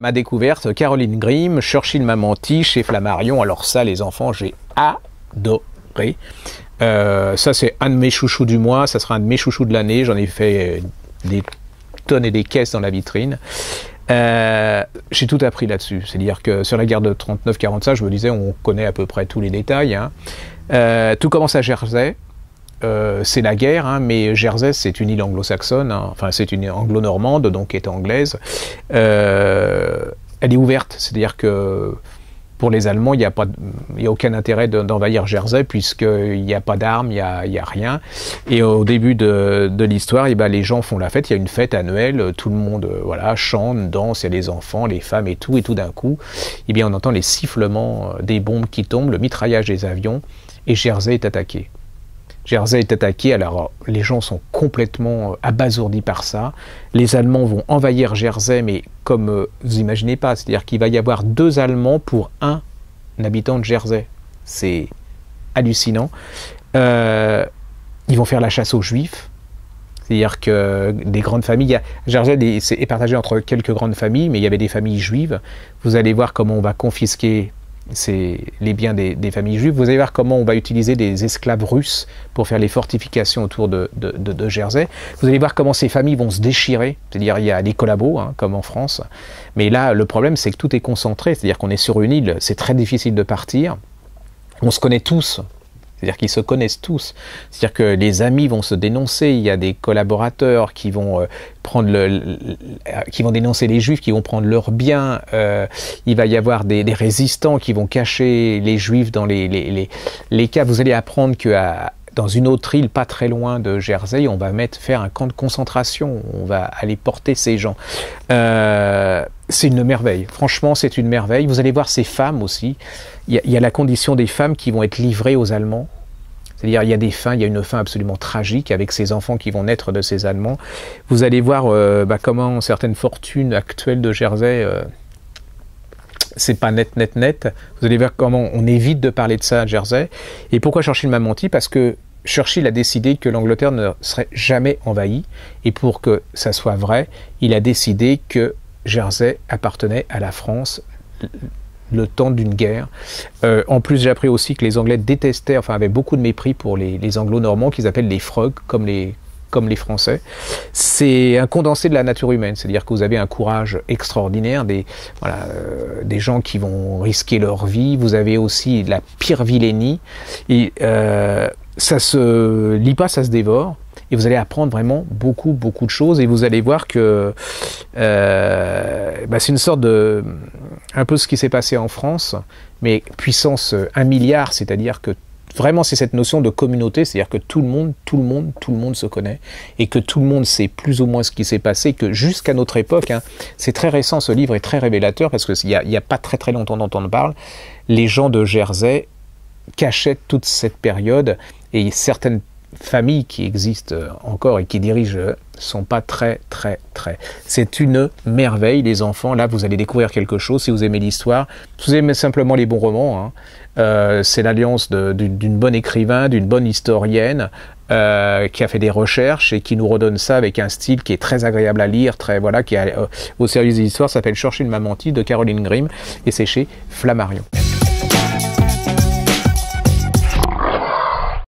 Ma découverte, Caroline Grimm, Churchill m'a chez Flammarion. Alors ça, les enfants, j'ai adoré. Euh, ça, c'est un de mes chouchous du mois. Ça sera un de mes chouchous de l'année. J'en ai fait euh, des tonnes et des caisses dans la vitrine. Euh, j'ai tout appris là-dessus. C'est-à-dire que sur la guerre de 39-45, je me disais, on connaît à peu près tous les détails. Hein. tout commence à Jersey. Euh, c'est la guerre, hein, mais Jersey, c'est une île anglo-saxonne, hein. enfin c'est une anglo-normande, donc est anglaise. Euh, elle est ouverte, c'est-à-dire que pour les Allemands, il n'y a, a aucun intérêt d'envahir Jersey, puisqu'il n'y a pas d'armes, il n'y a, rien. Et au début de, l'histoire, eh ben, les gens font la fête, il y a une fête annuelle, tout le monde euh, voilà, chante, danse, il y a les enfants, les femmes et tout, et tout d'un coup, eh bien, on entend les sifflements des bombes qui tombent, le mitraillage des avions, et Jersey est attaqué. Jersey est attaqué, alors les gens sont complètement euh, abasourdis par ça. Les Allemands vont envahir Jersey, mais comme euh, vous imaginez pas, c'est-à-dire qu'il va y avoir deux Allemands pour un habitant de Jersey. C'est hallucinant. Euh, ils vont faire la chasse aux Juifs. C'est-à-dire que des grandes familles, Jersey est partagé entre quelques grandes familles, mais il y avait des familles juives. Vous allez voir comment on va confisquer c'est les biens des, familles juives. Vous allez voir comment on va utiliser des esclaves russes pour faire les fortifications autour de, Jersey. Vous allez voir comment ces familles vont se déchirer. C'est-à-dire, il y a des collabos, hein, comme en France. Mais là, le problème, c'est que tout est concentré. C'est-à-dire qu'on est sur une île, c'est très difficile de partir. On se connaît tous, c'est-à-dire qu'ils se connaissent tous. C'est-à-dire que les amis vont se dénoncer. Il y a des collaborateurs qui vont euh, prendre le, qui vont dénoncer les juifs, qui vont prendre leurs biens. Euh, il va y avoir des, résistants qui vont cacher les juifs dans les les, les, les cas. Vous allez apprendre que à, dans une autre île pas très loin de Jersey, on va mettre faire un camp de concentration. On va aller porter ces gens. Euh, c'est une merveille. Franchement, c'est une merveille. Vous allez voir ces femmes aussi. Il y, a, la condition des femmes qui vont être livrées aux Allemands. C'est-à-dire, il y a des fins, il y a une fin absolument tragique avec ces enfants qui vont naître de ces Allemands. Vous allez voir euh, bah, comment certaines fortunes actuelles de Jersey, euh, c'est pas net, net, net. Vous allez voir comment on évite de parler de ça à Jersey. Et pourquoi Churchill m'a menti Parce que Churchill a décidé que l'Angleterre ne serait jamais envahie. Et pour que ça soit vrai, il a décidé que Jersey appartenait à la France le temps d'une guerre. Euh, en plus, j'ai appris aussi que les Anglais détestaient, enfin avaient beaucoup de mépris pour les, Anglo-Normands qu'ils appellent les frogs, comme les, comme les Français. C'est un condensé de la nature humaine, c'est-à-dire que vous avez un courage extraordinaire, des, euh, des gens qui vont risquer leur vie, vous avez aussi la pire vilénie, et euh, ça se lit pas, ça se dévore, et vous allez apprendre vraiment beaucoup, beaucoup de choses, et vous allez voir que bah, c'est une sorte de. un peu ce qui s'est passé en France, mais puissance euh, un milliard, c'est-à-dire que vraiment c'est cette notion de communauté, c'est-à-dire que tout le monde, tout le monde, tout le monde se connaît et que tout le monde sait plus ou moins ce qui s'est passé, que jusqu'à notre époque, hein, c'est très récent, ce livre est très révélateur parce qu'il n'y a, pas très très longtemps d'entendre parler, parle, les gens de Jersey cachaient toute cette période et certaines familles qui existent euh, encore et qui dirigent euh, sont pas très très très. C'est une merveille les enfants. Là vous allez découvrir quelque chose si vous aimez l'histoire. Si vous aimez simplement les bons romans, hein. euh, c'est l'alliance d'une bonne écrivain, d'une bonne historienne euh, qui a fait des recherches et qui nous redonne ça avec un style qui est très agréable à lire, très voilà, qui est euh, au service des histoires. S'appelle Chercher une mamantie de Caroline Grimm et c'est chez Flammarion.